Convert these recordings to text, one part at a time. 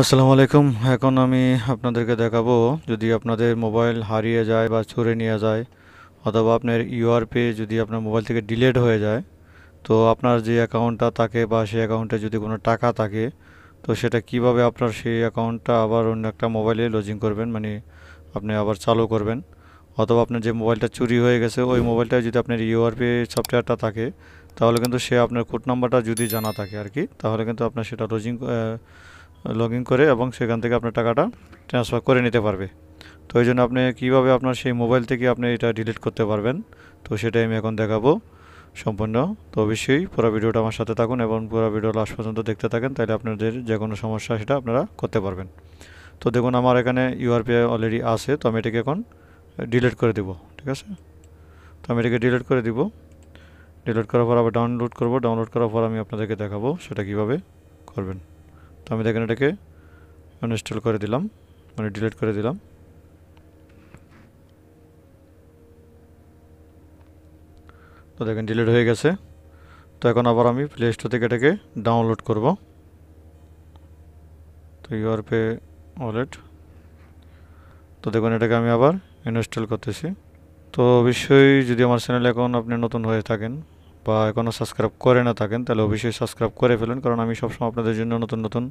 আসসালামু আলাইকুম এখন আমি আপনাদেরকে দেখাবো যদি আপনাদের মোবাইল হারিয়ে যায় বা ছুঁড়ে নিয়ে যায় অথবা আপনার ইউআর পে যদি আপনার মোবাইল থেকে ডিলেট হয়ে যায় তো আপনার যে অ্যাকাউন্টটা থাকে বা সেই অ্যাকাউন্টে যদি কোনো টাকা থাকে তো সেটা কিভাবে আপনার সেই অ্যাকাউন্টটা আবার অন্য একটা মোবাইলে লজিং করবেন মানে আপনি আবার চালু করবেন অথবা আপনার যে মোবাইলটা চুরি হয়ে গেছে ওই মোবাইলটা যদি আপনার ইউআর পে সফটওয়্যারটা থাকে তাহলে কিন্তু সে আপনার কোড নাম্বারটা যদি জানা থাকে আর কি তাহলে কিন্তু আপনার সেটা লজিং লগ ইন করে এবং সেখান থেকে আপনার টাকাটা ট্রান্সফার করে নিতে পারবে তো ওই জন্য আপনি কীভাবে আপনার সেই মোবাইল থেকে আপনি এটা ডিলিট করতে পারবেন তো সেটাই আমি এখন দেখাবো সম্পূর্ণ তো অবশ্যই পুরো ভিডিওটা আমার সাথে থাকুন এবং পুরো ভিডিও লাস্ট পর্যন্ত দেখতে থাকেন তাহলে আপনাদের যে কোনো সমস্যা সেটা আপনারা করতে পারবেন তো দেখুন আমার এখানে ইউআরপিআই অলরেডি আছে তো আমি এটাকে এখন ডিলিট করে দেবো ঠিক আছে তো আমি এটাকে ডিলিট করে দিব ডিলিট করার পর আবার ডাউনলোড করব ডাউনলোড করার পর আমি আপনাদেরকে দেখাবো সেটা কিভাবে করবেন তো আমি দেখেন এটাকে আনইনস্টল করে দিলাম মানে ডিলিট করে দিলাম তো দেখেন ডিলিট হয়ে গেছে তো এখন আবার আমি প্লে স্টোর থেকে এটাকে ডাউনলোড করব তো ইউআর পে ওয়ালেট তো দেখুন এটাকে আমি আবার ইনস্টল করতেছি তো অবশ্যই যদি আমার চ্যানেল এখন আপনি নতুন হয়ে থাকেন বা এখনও সাবস্ক্রাইব করে না থাকেন তাহলে অবশ্যই সাবস্ক্রাইব করে ফেলুন কারণ আমি সবসময় আপনাদের জন্য নতুন নতুন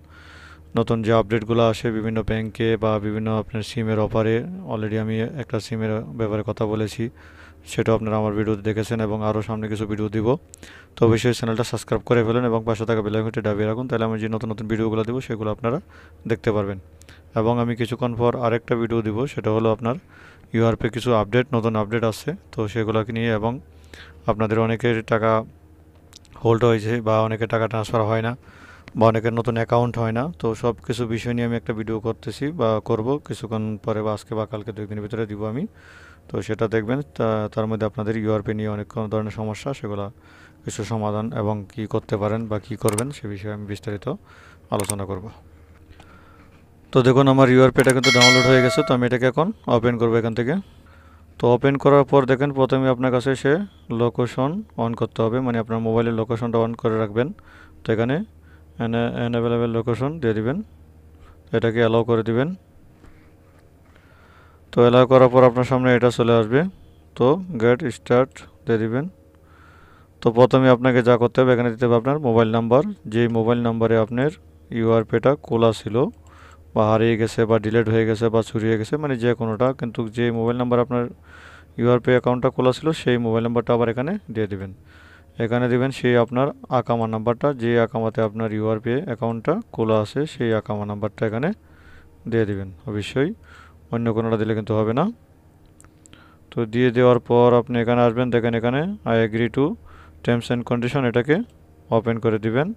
নতুন যে আপডেটগুলো আসে বিভিন্ন ব্যাংকে বা বিভিন্ন আপনার সিমের অফারে অলরেডি আমি একটা সিমের ব্যাপারে কথা বলেছি সেটাও আপনারা আমার ভিডিওতে দেখেছেন এবং আরও সামনে কিছু ভিডিও দিব তো অবশ্যই চ্যানেলটা সাবস্ক্রাইব করে ফেলুন এবং পাশে থাকা বেলাঘটে ডাবিয়ে রাখুন তাহলে আমি যে নতুন নতুন ভিডিওগুলো দেবো সেগুলো আপনারা দেখতে পারবেন এবং আমি কিছুক্ষণ পর আরেকটা ভিডিও দিব সেটা হলো আপনার ইউআরপে কিছু আপডেট নতুন আপডেট আছে তো সেগুলোকে নিয়ে এবং আপনাদের অনেকের টাকা হোল্ড হয়েছে বা অনেকের টাকা ট্রান্সফার হয় না বা অনেকের নতুন অ্যাকাউন্ট হয় না তো সব কিছু বিষয় নিয়ে আমি একটা ভিডিও করতেছি বা করব কিছুক্ষণ পরে বা আজকে বা কালকে দুই দিনের ভিতরে দিব আমি তো সেটা দেখবেন তার মধ্যে আপনাদের ইউআরপি নিয়ে অনেক ধরনের সমস্যা সেগুলো কিছু সমাধান এবং কি করতে পারেন বা কি করবেন সে বিষয়ে আমি বিস্তারিত আলোচনা করব তো দেখুন আমার ইউআরপিটা কিন্তু ডাউনলোড হয়ে গেছে তো আমি এটাকে এখন ওপেন করবো এখান থেকে তো ওপেন করার পর দেখেন প্রথমে আপনার কাছে সে লোকেশন অন করতে হবে মানে আপনার মোবাইলের লোকেশনটা অন করে রাখবেন তো এখানে অ্যাভেলেবেল লোকেশন দিয়ে দিবেন এটাকে অ্যালাউ করে দিবেন তো অ্যালাউ করার পর আপনার সামনে এটা চলে আসবে তো গেট স্টার্ট দিয়ে দিবেন তো প্রথমে আপনাকে যা করতে হবে এখানে দিতে হবে আপনার মোবাইল নাম্বার যেই মোবাইল নাম্বারে আপনার ইউআরপিটা খোলা ছিল বা হারিয়ে গেছে বা ডিলেট হয়ে গেছে বা চুরি হয়ে গেছে মানে যে কোনোটা কিন্তু যে মোবাইল নাম্বার আপনার ইউআর পে অ্যাকাউন্টটা খোলা ছিল সেই মোবাইল নাম্বারটা আবার এখানে দিয়ে দেবেন এখানে দেবেন সেই আপনার আকামা নাম্বারটা যে আকামাতে আপনার ইউআর পে অ্যাকাউন্টটা খোলা আছে সেই আকামা নাম্বারটা এখানে দিয়ে দেবেন অবশ্যই অন্য কোনোটা দিলে কিন্তু হবে না তো দিয়ে দেওয়ার পর আপনি এখানে আসবেন দেখেন এখানে I agree to terms and condition এটাকে ওপেন করে দিবেন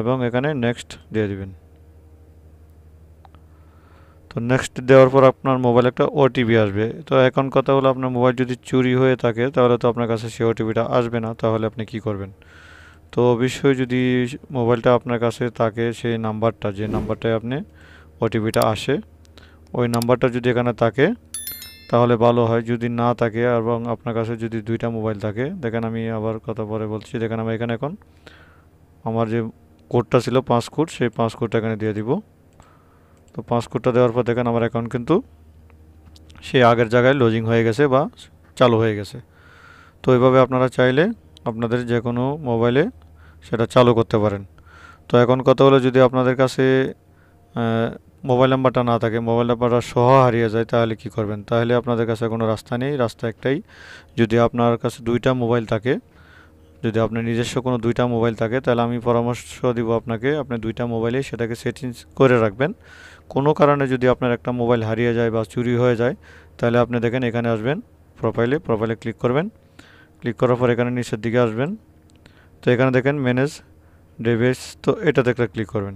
এবং এখানে নেক্সট দিয়ে দিবেন তো নেক্সট দেওয়ার পর আপনার মোবাইল একটা ওটিপি আসবে তো এখন কথা হলো আপনার মোবাইল যদি চুরি হয়ে থাকে তাহলে তো আপনার কাছে সেই ওটিপিটা আসবে না তাহলে আপনি কি করবেন তো অবশ্যই যদি মোবাইলটা আপনার কাছে থাকে সেই নাম্বারটা যে নাম্বারটায় আপনি ওটিপিটা আসে ওই নাম্বারটা যদি এখানে থাকে তাহলে ভালো হয় যদি না থাকে এবং আপনার কাছে যদি দুইটা মোবাইল থাকে দেখেন আমি আবার কথা পরে বলছি দেখেন আমি এখানে এখন আমার যে কোডটা ছিল পাঁচ কোড সেই পাঁচ কোডটা এখানে দিয়ে দিব তো পাঁচ কোটা দেওয়ার পর দেখেন আমার অ্যাকাউন্ট কিন্তু সে আগের জায়গায় লজিং হয়ে গেছে বা চালু হয়ে গেছে তো এইভাবে আপনারা চাইলে আপনাদের যে কোনো মোবাইলে সেটা চালু করতে পারেন তো এখন কথা হলো যদি আপনাদের কাছে মোবাইল নাম্বারটা না থাকে মোবাইল নাম্বারটা সহ হারিয়ে যায় তাহলে কি করবেন তাহলে আপনাদের কাছে কোনো রাস্তা নেই রাস্তা একটাই যদি আপনার কাছে দুইটা মোবাইল থাকে যদি আপনার নিজস্ব কোনো দুইটা মোবাইল থাকে তাহলে আমি পরামর্শ দিব আপনাকে আপনি দুইটা মোবাইলে সেটাকে সেটিংস করে রাখবেন কোনো কারণে যদি আপনার একটা মোবাইল হারিয়ে যায় বা চুরি হয়ে যায় তাহলে আপনি দেখেন এখানে আসবেন প্রোফাইলে প্রোফাইলে ক্লিক করবেন ক্লিক করার পর এখানে নিচের দিকে আসবেন তো এখানে দেখেন ম্যানেজ ডেভাইস তো এটাতে একটা ক্লিক করবেন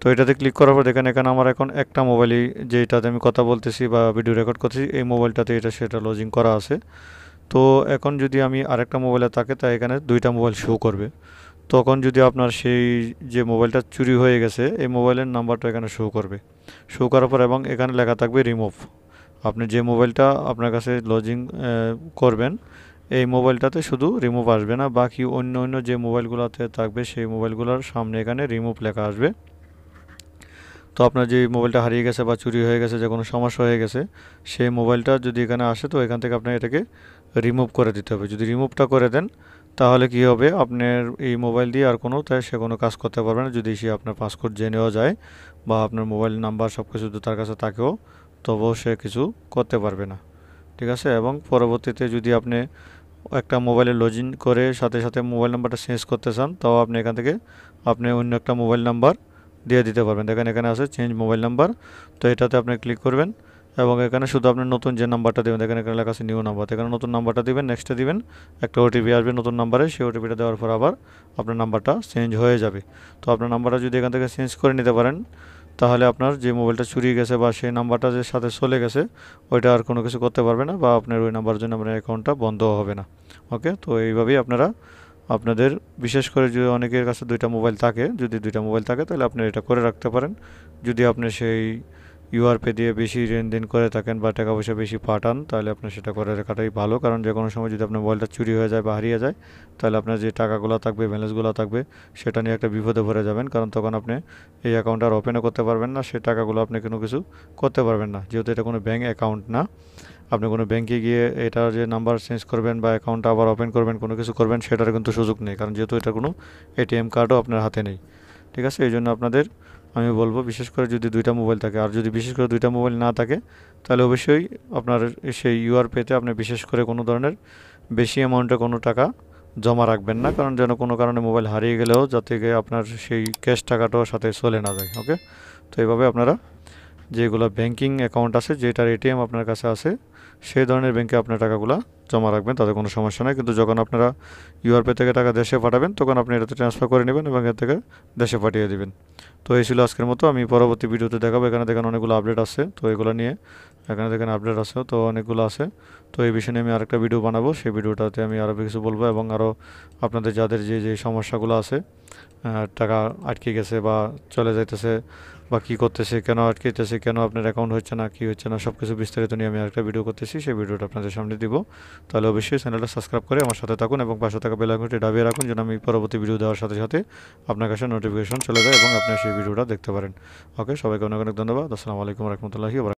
তো এটাতে ক্লিক করার পর দেখেন এখানে আমার এখন একটা মোবাইলই যেটাতে আমি কথা বলতেছি বা ভিডিও রেকর্ড করতেছি এই মোবাইলটাতে এটা সেটা লজিং করা আছে তো এখন যদি আমি আরেকটা মোবাইলে থাকে তা এখানে দুইটা মোবাইল শো করবে তখন যদি আপনার সেই যে মোবাইলটা চুরি হয়ে গেছে এই মোবাইলের নাম্বারটা এখানে শো করবে শো করার পর এবং এখানে লেখা থাকবে রিমুভ আপনি যে মোবাইলটা আপনার কাছে লজিং করবেন এই মোবাইলটাতে শুধু রিমুভ আসবে না বাকি অন্য অন্য যে মোবাইলগুলোতে থাকবে সেই মোবাইলগুলোর সামনে এখানে রিমুভ লেখা আসবে তো আপনার যে মোবাইলটা হারিয়ে গেছে বা চুরি হয়ে গেছে যে কোনো সমস্যা হয়ে গেছে সেই মোবাইলটা যদি এখানে আসে তো এখান থেকে আপনাকে এটাকে রিমুভ করে দিতে হবে যদি রিমুভটা করে দেন তাহলে কি হবে আপনার এই মোবাইল দিয়ে আর কোনো তাই সে কোনো কাজ করতে পারবে না যদি সে আপনার পাসপোর্ট নেওয়া যায় বা আপনার মোবাইল নাম্বার সব কিছু তার কাছে থাকেও তবুও সে কিছু করতে পারবে না ঠিক আছে এবং পরবর্তীতে যদি আপনি একটা মোবাইলে লগ করে সাথে সাথে মোবাইল নাম্বারটা চেঞ্জ করতে চান তাও আপনি এখান থেকে আপনি অন্য একটা মোবাইল নাম্বার দিয়ে দিতে পারবেন দেখেন এখানে আছে চেঞ্জ মোবাইল নাম্বার তো এটাতে আপনি ক্লিক করবেন এবং এখানে শুধু আপনি নতুন যে নাম্বারটা দেবেন দেখেন এখানে লেখা আছে নিউ নাম্বার এখানে নতুন নাম্বারটা দিবেন নেক্সটে দিবেন একটা ওটিপি আসবে নতুন নাম্বারে সেই ওটিপিটা দেওয়ার পর আবার আপনার নাম্বারটা চেঞ্জ হয়ে যাবে তো আপনার নাম্বারটা যদি এখান থেকে চেঞ্জ করে নিতে পারেন তাহলে আপনার যে মোবাইলটা চুরি গেছে বা সেই নাম্বারটা যে সাথে চলে গেছে ওইটা আর কোনো কিছু করতে পারবে না বা আপনার ওই নাম্বারের জন্য আপনার অ্যাকাউন্টটা বন্ধ হবে না ওকে তো এইভাবেই আপনারা আপনাদের বিশেষ করে যদি অনেকের কাছে দুইটা মোবাইল থাকে যদি দুইটা মোবাইল থাকে তাহলে আপনি এটা করে রাখতে পারেন যদি আপনি সেই ইউআরপে দিয়ে বেশি লেনদেন করে থাকেন বা টাকা পয়সা বেশি পাঠান তাহলে আপনার সেটা করে রাখাটাই ভালো কারণ যে কোনো সময় যদি আপনার মোবাইলটা চুরি হয়ে যায় বা হারিয়ে যায় তাহলে আপনার যে টাকাগুলো থাকবে ব্যালেন্সগুলো থাকবে সেটা নিয়ে একটা বিপদে ভরে যাবেন কারণ তখন আপনি এই অ্যাকাউন্ট আর ওপেনও করতে পারবেন না সেই টাকাগুলো আপনি কোনো কিছু করতে পারবেন না যেহেতু এটা কোনো ব্যাঙ্ক অ্যাকাউন্ট না আপনি কোনো ব্যাংকে গিয়ে এটার যে নাম্বার চেঞ্জ করবেন বা অ্যাকাউন্টটা আবার ওপেন করবেন কোনো কিছু করবেন সেটার কিন্তু সুযোগ নেই কারণ যেহেতু এটা কোনো এটিএম কার্ডও আপনার হাতে নেই ঠিক আছে এই জন্য আপনাদের আমি বলবো বিশেষ করে যদি দুইটা মোবাইল থাকে আর যদি বিশেষ করে দুইটা মোবাইল না থাকে তাহলে অবশ্যই আপনার সেই ইউআর পেতে আপনি বিশেষ করে কোনো ধরনের বেশি অ্যামাউন্টে কোনো টাকা জমা রাখবেন না কারণ যেন কোনো কারণে মোবাইল হারিয়ে গেলেও যাতে আপনার সেই ক্যাশ টাকাটাও সাথে চলে না যায় ওকে তো এইভাবে আপনারা যেগুলো ব্যাংকিং অ্যাকাউন্ট আছে যেটার এটিএম আপনার কাছে আছে সেই ধরনের ব্যাংকে আপনার টাকাগুলো জমা রাখবেন তাতে কোনো সমস্যা নেই কিন্তু যখন আপনারা ইউআরপে থেকে টাকা দেশে পাঠাবেন তখন আপনি এটাতে ট্রান্সফার করে নেবেন এবং এর থেকে দেশে পাঠিয়ে দেবেন তো এই ছিল আজকের মতো আমি পরবর্তী ভিডিওতে দেখাবো এখানে দেখেন অনেকগুলো আপডেট আছে তো এগুলো নিয়ে এখানে দেখেন আপডেট আছে তো অনেকগুলো আছে তো এই বিষয়ে আমি আরেকটা ভিডিও বানাবো সেই ভিডিওটাতে আমি আরও কিছু বলবো এবং আরও আপনাদের যাদের যে যে সমস্যাগুলো আছে টাকা আটকে গেছে বা চলে যাইতেছে বা কী করতেছে কেন আটকেতেছে কেন আপনার অ্যাকাউন্ট হচ্ছে না কি হচ্ছে না সব কিছু বিস্তারিত নিয়ে আমি একটা ভিডিও করতেছি সেই ভিডিওটা আপনাদের সামনে দিব তাহলে অবশ্যই চ্যানেলটা সাবস্ক্রাইব করে আমার সাথে থাকুন এবং পাশে থাকা বেলাঘুটি ডাবিয়ে রাখুন যেন আমি পরবর্তী ভিডিও দেওয়ার সাথে সাথে আপনার কাছে নোটিফিকেশন চলে যায় এবং আপনি সেই ভিডিওটা দেখতে পারেন ওকে সবাইকে অনেক অনেক ধন্যবাদ আসসালামু আলাইকুম রহমতুল্লাহি